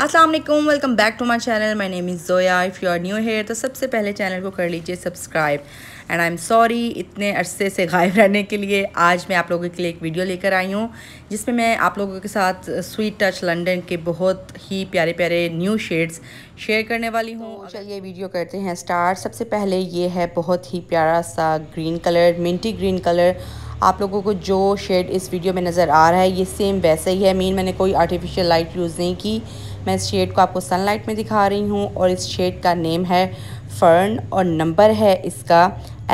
Aslam welcome back to my channel my name is Zoya if you are new here तो सबसे पहले channel को कर लीजिए subscribe and I am sorry इतने अरसे से गायब रहने के लिए आज मैं आप लोगों के लिए एक वीडियो लेकर आई हूँ जिसमें मैं आप लोगों के साथ स्वीट टच लंडन के बहुत ही प्यारे प्यारे न्यू शेड्स शेयर करने वाली हूँ तो चलिए वीडियो करते हैं स्टार्ट सबसे पहले ये है बहुत ही प्यारा सा green colour minty green colour आप लोगों को जो शेड इस वीडियो में नज़र आ रहा है ये सेम वैसा ही है मीन मैंने कोई आर्टिफिशियल लाइट यूज़ नहीं की मैं इस शेड को आपको सनलाइट में दिखा रही हूँ और इस शेड का नेम है फर्न और नंबर है इसका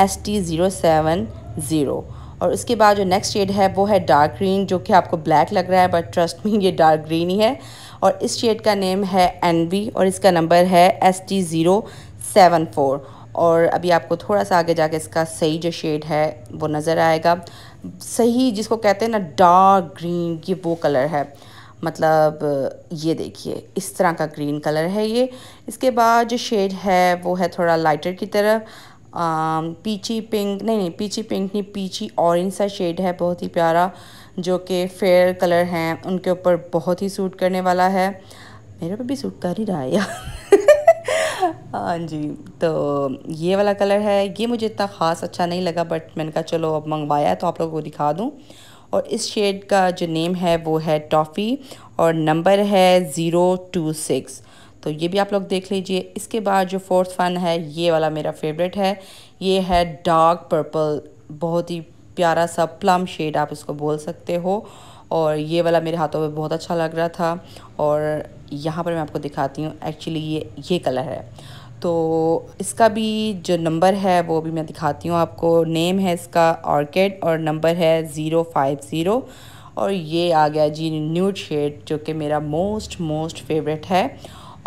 S T zero seven zero और उसके बाद जो नेक्स्ट शेड है वो है डार्क ग्रीन जो कि आपको ब्लैक लग रहा है बट ट्रस्ट में ये डार्क ग्रीन ही है और इस शेड का नेम है एनवी और इसका नंबर है S T zero seven four और अभी आपको थोड़ा सा आगे जाके इसका सही जो शेड है वो नज़र आएगा सही जिसको कहते हैं ना डार्क ग्रीन ये वो कलर है मतलब ये देखिए इस तरह का ग्रीन कलर है ये इसके बाद जो शेड है वो है थोड़ा लाइटर की तरफ पीची पिंक नहीं नहीं पीची पिंक नहीं पीची ऑरेंज सा शेड है बहुत ही प्यारा जो कि फेयर कलर हैं उनके ऊपर बहुत ही सूट करने वाला है मेरे पे भी सूट कर ही रहा है यार हाँ जी तो ये वाला कलर है ये मुझे इतना ख़ास अच्छा नहीं लगा बट मैंने कहा चलो अब मंगवाया है तो आप लोगों को दिखा दूँ और इस शेड का जो नेम है वो है टॉफ़ी और नंबर है ज़ीरो टू सिक्स तो ये भी आप लोग देख लीजिए इसके बाद जो फोर्थ फन है ये वाला मेरा फेवरेट है ये है डार्क पर्पल बहुत ही प्यारा सा प्लम शेड आप इसको बोल सकते हो और ये वाला मेरे हाथों में बहुत अच्छा लग रहा था और यहाँ पर मैं आपको दिखाती हूँ एक्चुअली ये ये कलर है तो इसका भी जो नंबर है वो भी मैं दिखाती हूँ आपको नेम है इसका ऑर्किड और नंबर है ज़ीरो फाइव ज़ीरो और ये आ गया जी न्यूट शेड जो कि मेरा मोस्ट मोस्ट फेवरेट है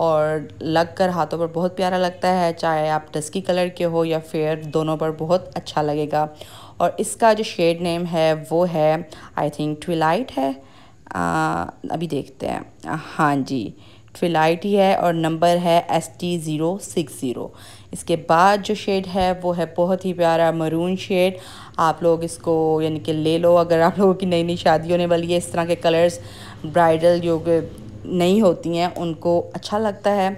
और लग कर हाथों पर बहुत प्यारा लगता है चाहे आप डस्की कलर के हो या फेयर दोनों पर बहुत अच्छा लगेगा और इसका जो शेड नेम है वो है आई थिंक ट्विलाइट है आ, अभी देखते हैं हाँ जी फिलाइट ही है और नंबर है S T zero six zero इसके बाद जो शेड है वो है बहुत ही प्यारा मरून शेड आप लोग इसको यानी कि ले लो अगर आप लोगों की नई नई शादी होने वाली है इस तरह के कलर्स ब्राइडल जो नई होती हैं उनको अच्छा लगता है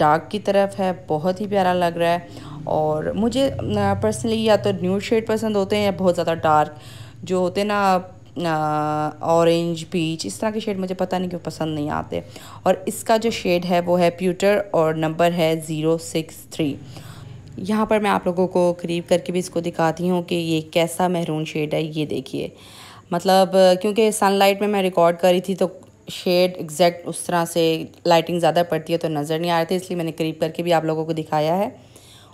डार्क की तरफ है बहुत ही प्यारा लग रहा है और मुझे पर्सनली या तो न्यू शेड पसंद होते हैं या बहुत ज़्यादा डार्क जो होते हैं ना ऑरेंज पीच इस तरह के शेड मुझे पता नहीं क्यों पसंद नहीं आते और इसका जो शेड है वो है प्यूटर और नंबर है ज़ीरो सिक्स थ्री यहाँ पर मैं आप लोगों को करीब करके भी इसको दिखाती हूँ कि ये कैसा महरून शेड है ये देखिए मतलब क्योंकि सनलाइट में मैं रिकॉर्ड कर रही थी तो शेड एग्जैक्ट उस तरह से लाइटिंग ज़्यादा पड़ती है तो नज़र नहीं आ रही थी इसलिए मैंने करीब करके भी आप लोगों को दिखाया है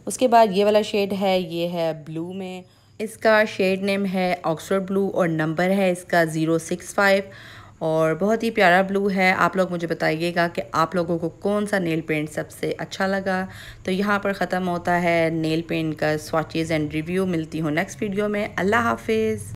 उसके बाद ये वाला शेड है ये है ब्लू में इसका शेड नेम है ऑक्सफोर्ड ब्लू और नंबर है इसका ज़ीरो सिक्स फाइव और बहुत ही प्यारा ब्लू है आप लोग मुझे बताइएगा कि आप लोगों को कौन सा नेल पेंट सबसे अच्छा लगा तो यहाँ पर ख़त्म होता है नेल पेंट का स्वाचेज़ एंड रिव्यू मिलती हूँ नेक्स्ट वीडियो में अल्लाह हाफिज़